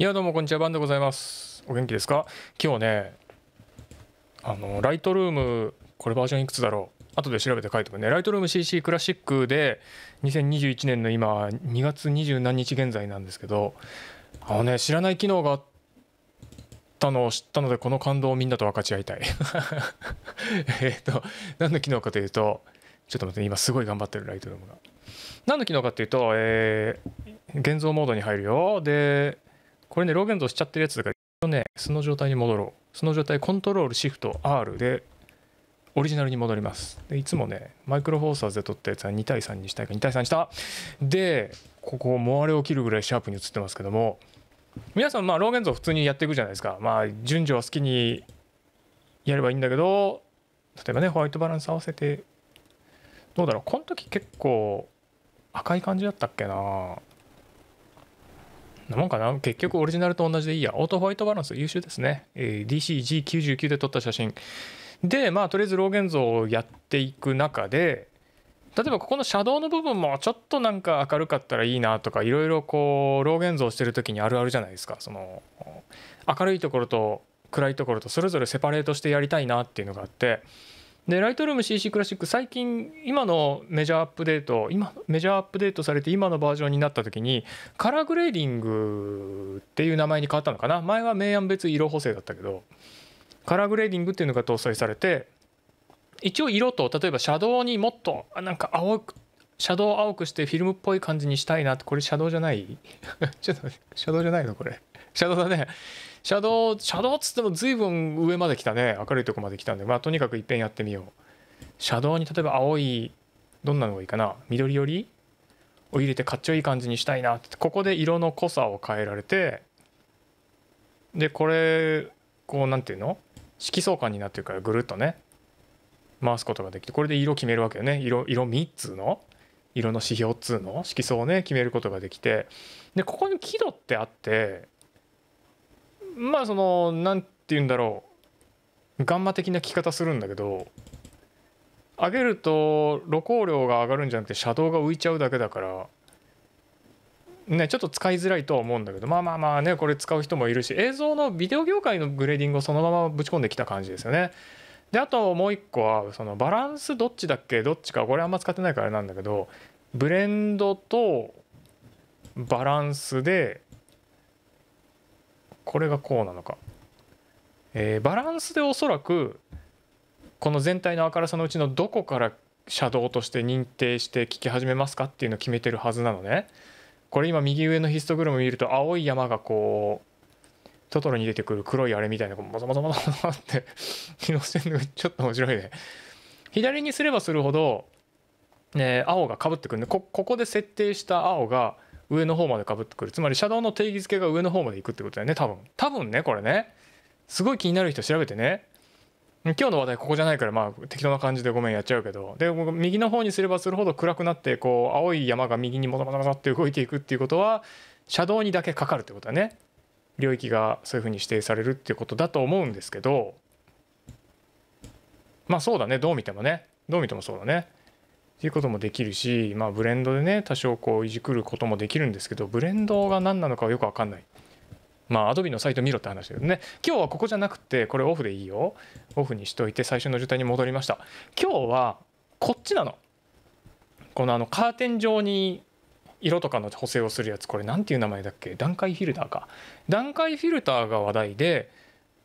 いやどうもこんにちはバンでございますお元気ですか今日ねあのライトルームこれバージョンいくつだろう後で調べて書いてもねライトルーム CC クラシックで2021年の今2月20何日現在なんですけどあのね知らない機能があったのを知ったのでこの感動をみんなと分かち合いたい えっと何の機能かというとちょっと待って今すごい頑張ってるライトルームが何の機能かっていうと、えー、現像モードに入るよでこれね、ローゲンゾしちゃってるやつだから、ね、素の状態に戻ろう。素の状態、コントロール、シフト、R で、オリジナルに戻ります。で、いつもね、マイクロフォーサーズで撮ったやつは2対3にしたいか、2対3にしたで、ここ、もわれを切るぐらいシャープに映ってますけども、皆さん、まあ、ローゲンゾ普通にやっていくじゃないですか。まあ、順序は好きにやればいいんだけど、例えばね、ホワイトバランス合わせて、どうだろう、この時結構、赤い感じだったっけななもんかな結局オリジナルと同じでいいや。オートホワイトバランス優秀ですね。えー、DCG99 で撮った写真。で、まあとりあえず老ー像をやっていく中で、例えばここのシャドウの部分もちょっとなんか明るかったらいいなとかいろいろこうロー像してる時にあるあるじゃないですかその明るいところと暗いところとそれぞれセパレートしてやりたいなっていうのがあってで Lightroom CC クラシック最近今のメジャーアップデート今メジャーアップデートされて今のバージョンになった時にカラーグレーディングっていう名前に変わったのかな前は明暗別色補正だったけどカラーグレーディングっていうのが搭載されて一応色と例えばシャドウにもっとなんか青くシャドウを青くしてフィルムっぽい感じにしたいなってこれシャドウじゃない ちょっとシャドウじゃないのこれシャドウだねシャドウっつっても随分上まで来たね明るいとこまで来たんでまあとにかくいっぺんやってみようシャドウに例えば青いどんなのがいいかな緑寄りを入れてかっちょいい感じにしたいなってここで色の濃さを変えられてでこれこう何ていうの色相感になってるからぐるっとね回すことができてこれで色決めるわけよね色色3つの色の指標っつうの色相をね決めることができてでここに輝度ってあってまあその何て言うんだろうガンマ的な聞き方するんだけど上げると露光量が上がるんじゃなくてシャドウが浮いちゃうだけだからね、ちょっと使いづらいとは思うんだけどまあまあまあねこれ使う人もいるし映像のビデオ業界のグレーディングをそのままぶち込んできた感じですよね。であともう一個はそのバランスどっちだっけどっちかこれあんま使ってないからあれなんだけどブレンドとバランスでこれがこうなのか、えー、バランスでおそらくこの全体の明るさのうちのどこからシャドウとして認定して聞き始めますかっていうのを決めてるはずなのねこれ今右上のヒストグラム見ると青い山がこうトトロに出てくる黒いあれみたいなもぞもぞもぞもぞって気のせてのちょっと面白いね左にすればするほど、ね、青がかぶってくるんでここで設定した青が上の方までかぶってくるつまりドウの定義付けが上の方まで行くってことだよね多分多分ねこれねすごい気になる人調べてね今日の話題ここじゃないからまあ適当な感じでごめんやっちゃうけどで右の方にすればするほど暗くなってこう青い山が右にモタモタモタって動いていくっていうことは車道にだけかかるってことだね領域がそういうふうに指定されるっていうことだと思うんですけどまあそうだねどう見てもねどう見てもそうだねっていうこともできるし、まあ、ブレンドでね多少こういじくることもできるんですけどブレンドが何なのかよく分かんない。まあ、アドビのサイト見ろって話だけどね今日はここじゃなくてこれオフでいいよオフにしといて最初の状態に戻りました今日はこっちなのこのあのカーテン状に色とかの補正をするやつこれ何ていう名前だっけ段階フィルターか段階フィルターが話題で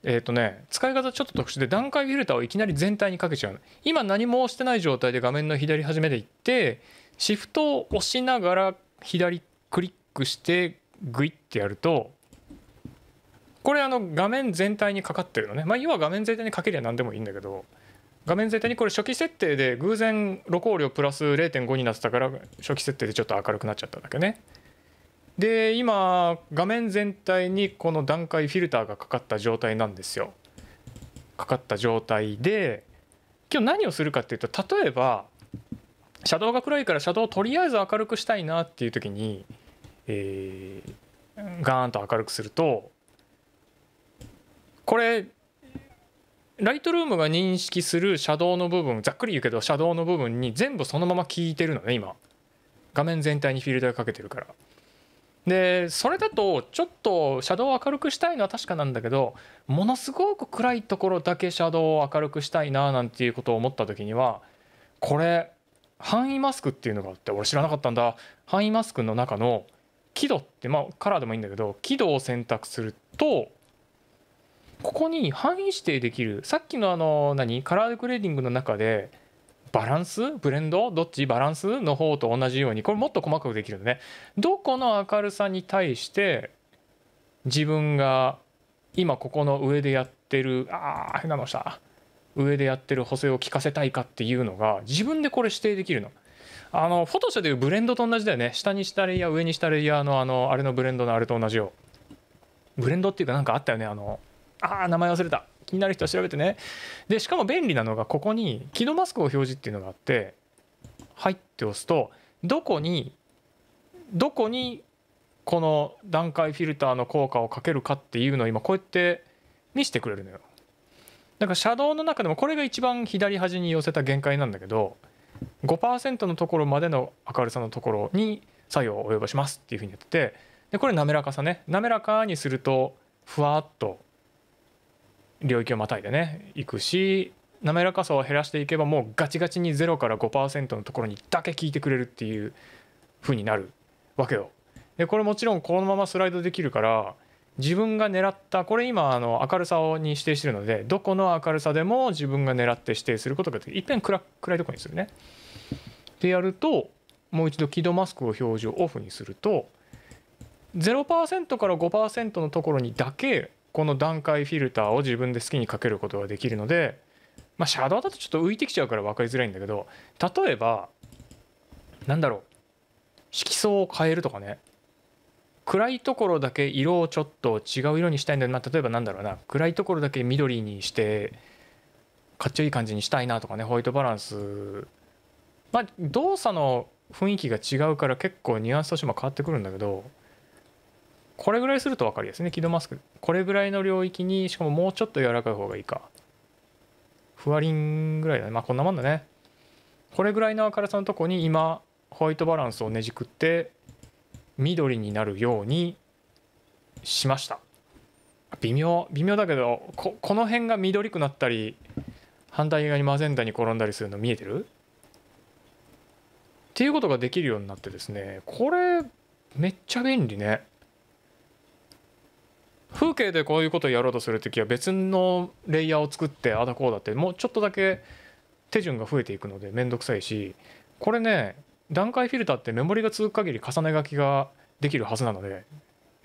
えっ、ー、とね、使い方ちょっと特殊で段階フィルターをいきなり全体にかけちゃう今何もしてない状態で画面の左端めでいってシフトを押しながら左クリックしてグイッてやるとこれあの画面全体にかかってるのね、まあ、要は画面全体にかけりゃ何でもいいんだけど画面全体にこれ初期設定で偶然露光量プラス0.5になってたから初期設定でちょっと明るくなっちゃっただけね。で今画面全体にこの段階フィルターがかかった状態なんですよ。かかった状態で今日何をするかっていうと例えばシャドウが暗いからシドウをとりあえず明るくしたいなっていう時に、えー、ガーンと明るくするとこれライトルームが認識するシャドウの部分ざっくり言うけどシャドウの部分に全部そのまま効いてるのね今画面全体にフィルターかけてるからでそれだとちょっとシャドウを明るくしたいのは確かなんだけどものすごく暗いところだけシャドウを明るくしたいななんていうことを思った時にはこれ範囲マスクっていうのがあって俺知らなかったんだ範囲マスクの中の輝度ってまあカラーでもいいんだけど輝度を選択するとここに範囲指定できるさっきのあの何カラーグレーディングの中でバランスブレンドどっちバランスの方と同じようにこれもっと細かくできるのねどこの明るさに対して自分が今ここの上でやってるあ変なのした上でやってる補正を効かせたいかっていうのが自分でこれ指定できるの。あのフォトショーでいうブレンドと同じだよね下にしたレイヤー上にしたレイヤーのあのあれのブレンドのあれと同じよブレンドっていうかなんかあったよねあのあ名前忘れた気になる人は調べてねでしかも便利なのがここに木のマスクを表示っていうのがあって入って押すとどこにどこにこの段階フィルターの効果をかけるかっていうのを今こうやって見せてくれるのよ。だからシャドウの中でもこれが一番左端に寄せた限界なんだけど5%のところまでの明るさのところに作用を及ぼしますっていうふうにやっててでこれ滑らかさね滑らかにするとふわっと領域をまたいでねいくし滑らかさを減らしていけばもうガチガチに0から5%のところにだけ効いてくれるっていう風になるわけよ。でこれもちろんこのままスライドできるから自分が狙ったこれ今あの明るさに指定してるのでどこの明るさでも自分が狙って指定することができるいっぺん暗暗いとこにするね。でやるともう一度軌道マスクを表示をオフにすると0%から5%のところにだけこの段階フィルターを自分で好きにかけることができるので、まあ、シャドウだとちょっと浮いてきちゃうから分かりづらいんだけど例えばなんだろう色相を変えるとかね暗いところだけ色をちょっと違う色にしたいんだまあ、例えばなんだろうな暗いところだけ緑にしてかっちょいい感じにしたいなとかねホワイトバランスまあ動作の雰囲気が違うから結構ニュアンスとしても変わってくるんだけどこれぐらいすると分かりやすいね木戸マスクこれぐらいの領域にしかももうちょっと柔らかい方がいいかふわりんぐらいだねまあこんなもんだねこれぐらいの明るさのとこに今ホワイトバランスをねじくって緑になるようにしました微妙微妙だけどここの辺が緑くなったり反対側にマゼンダに転んだりするの見えてるっていうことができるようになってですねこれめっちゃ便利ね風景でこういうことをやろうとする時は別のレイヤーを作ってあだこうだってもうちょっとだけ手順が増えていくので面倒くさいしこれね段階フィルターってメモリが続く限り重ね書きができるはずなので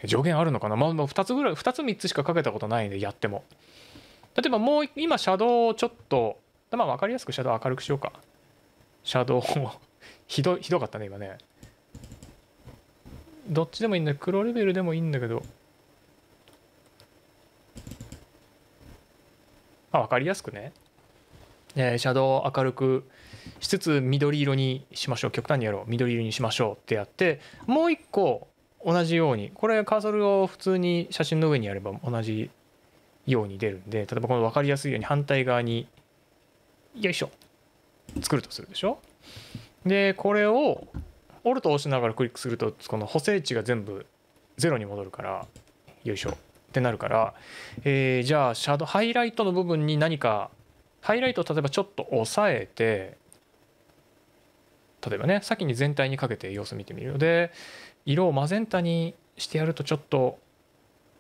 上限あるのかな、まあ、2つぐらい2つ3つしかかけたことないんでやっても例えばもう今シャドウをちょっとまあ分かりやすくシャドウ明るくしようかシャドウをひどひどかったね今ねどっちでもいいんだ黒レベルでもいいんだけどまあ、分かりやすくね、えー、シャドウを明るくしつつ緑色にしましょう極端にやろう緑色にしましょうってやってもう一個同じようにこれカーソルを普通に写真の上にやれば同じように出るんで例えばこの分かりやすいように反対側によいしょ作るとするでしょでこれをオルト押しながらクリックするとこの補正値が全部ゼロに戻るからよいしょってなるから、えー、じゃあシャドハイライトの部分に何かハイライトを例えばちょっと押さえて例えばね先に全体にかけて様子見てみるので色をマゼンタにしてやるとちょっと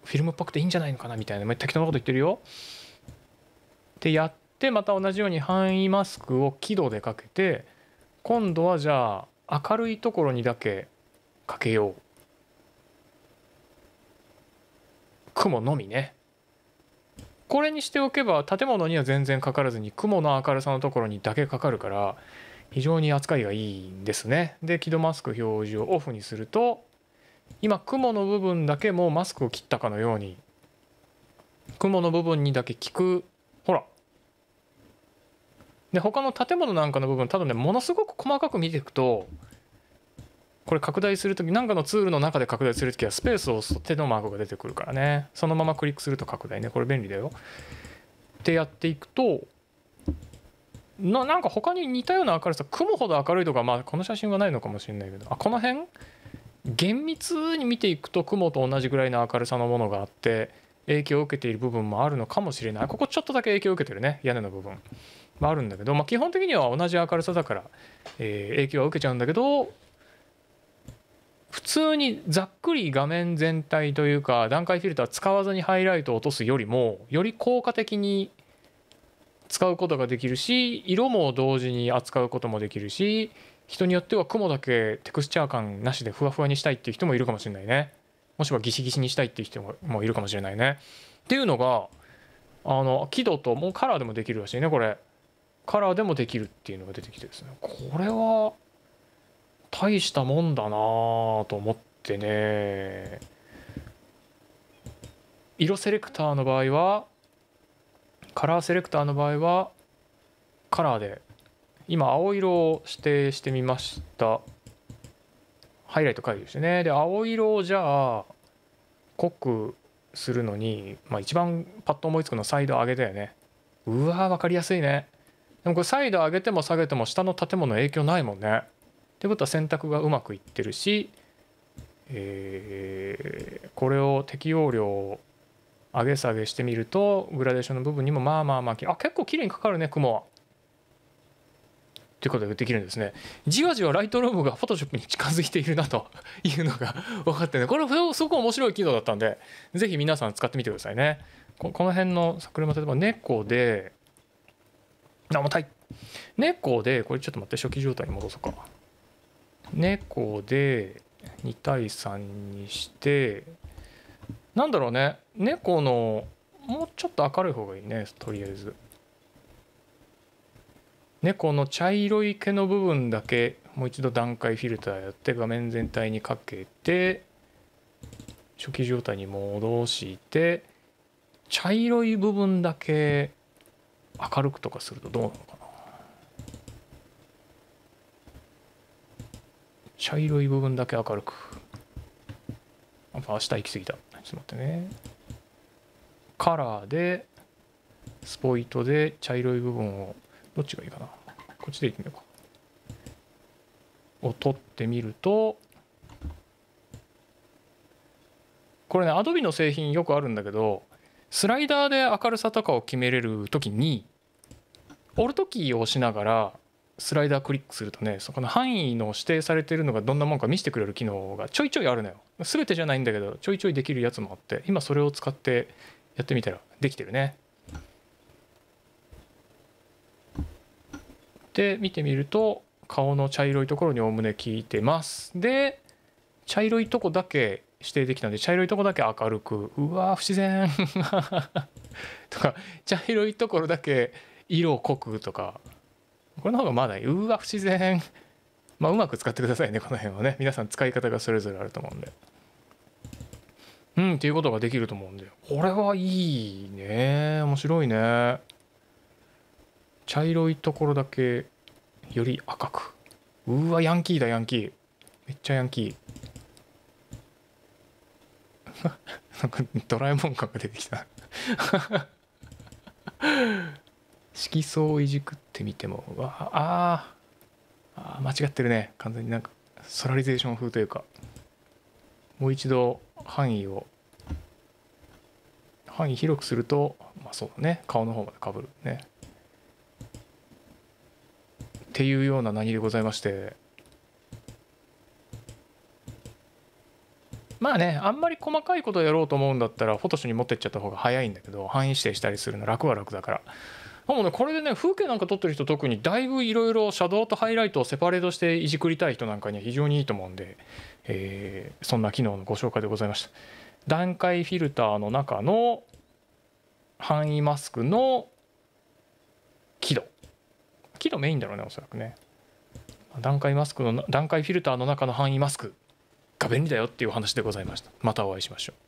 フィルムっぽくていいんじゃないのかなみたいな適当なこと言ってるよ。でやってまた同じように範囲マスクを輝度でかけて今度はじゃあ明るいところにだけかけよう雲のみねこれにしておけば建物には全然かからずに雲の明るさのところにだけかかるから非常に扱いがいいんですねで輝度マスク表示をオフにすると今雲の部分だけもうマスクを切ったかのように雲の部分にだけ効くほらで他の建物なんかの部分多分ねものすごく細かく見ていくとこれ拡大する時何かのツールの中で拡大するときはスペースを押すと手のマークが出てくるからねそのままクリックすると拡大ねこれ便利だよってやっていくとななんか他に似たような明るさ雲ほど明るいとかまあこの写真はないのかもしれないけどあこの辺厳密に見ていくと雲と同じぐらいの明るさのものがあって影響を受けている部分もあるのかもしれないここちょっとだけ影響を受けてるね屋根の部分、もあ、あるんだけど、まあ、基本的には同じ明るさだから、えー、影響は受けちゃうんだけど普通にざっくり画面全体というか段階フィルター使わずにハイライトを落とすよりもより効果的に使うことができるし色も同時に扱うこともできるし人によっては雲だけテクスチャー感なしでふわふわにしたいっていう人もいるかもしれないねもしくはギシギシにしたいっていう人もいるかもしれないねっていうのがあの輝度ともうカラーでもできるらしいねこれカラーでもできるっていうのが出てきてですねこれは大したもんだなと思ってね色セレクターの場合はカラーセレクターの場合はカラーで今青色を指定してみましたハイライト解除してねで青色をじゃあ濃くするのに、まあ、一番パッと思いつくのはサイド上げだよねうわー分かりやすいねでもこれサイド上げても下げても下の建物影響ないもんねってことは選択がうまくいってるし、えー、これを適用量を上げ下げしてみるとグラデーションの部分にもまあまあまああ結構綺麗にかかるね雲は。ということでできるんですねじわじわライトロームがフォトショップに近づいているなと いうのが 分かってねこれすごく面白い機能だったんで是非皆さん使ってみてくださいねこの辺の車例えば猫であ重たい猫でこれちょっと待って初期状態に戻そうか猫で2対3にしてなんだろうね猫のもうちょっと明るい方がいいねとりあえず猫の茶色い毛の部分だけもう一度段階フィルターやって画面全体にかけて初期状態に戻して茶色い部分だけ明るくとかするとどうなのかな茶色い部分だけ明るく。あ、明日行き過ぎた。ちょっと待ってね。カラーで、スポイトで茶色い部分を、どっちがいいかな。こっちでいってみようか。を取ってみると、これね、Adobe の製品よくあるんだけど、スライダーで明るさとかを決めれる時に、オルトキーを押しながら、スライダークリックするとねそこの範囲の指定されてるのがどんなもんか見せてくれる機能がちょいちょいあるのよ全てじゃないんだけどちょいちょいできるやつもあって今それを使ってやってみたらできてるねで見てみると顔の茶色いところにおおむね効いてますで茶色いとこだけ指定できたんで茶色いとこだけ明るくうわ不自然 とか茶色いところだけ色濃くとかこれの方がまだうわ不自然 まあうまく使ってくださいねこの辺はね皆さん使い方がそれぞれあると思うんでうんっていうことができると思うんでこれはいいね面白いね茶色いところだけより赤くうわヤンキーだヤンキーめっちゃヤンキー なんかドラえもん感が出てきた色相をいじくってみてもわああ間違ってるね完全になんかソラリゼーション風というかもう一度範囲を範囲広くするとまあそうだね顔の方までかぶるねっていうような何でございましてまあねあんまり細かいことをやろうと思うんだったらフォトショーに持ってっちゃった方が早いんだけど範囲指定したりするの楽は楽だからもねこれでね風景なんか撮ってる人特にだいぶいろいろシャドウとハイライトをセパレートしていじくりたい人なんかには非常にいいと思うんで、えー、そんな機能のご紹介でございました。段階フィルターの中の範囲マスクの輝度輝度メインだろうねおそらくね段階マスクの段階フィルターの中の範囲マスクが便利だよっていうお話でございましたまたお会いしましょう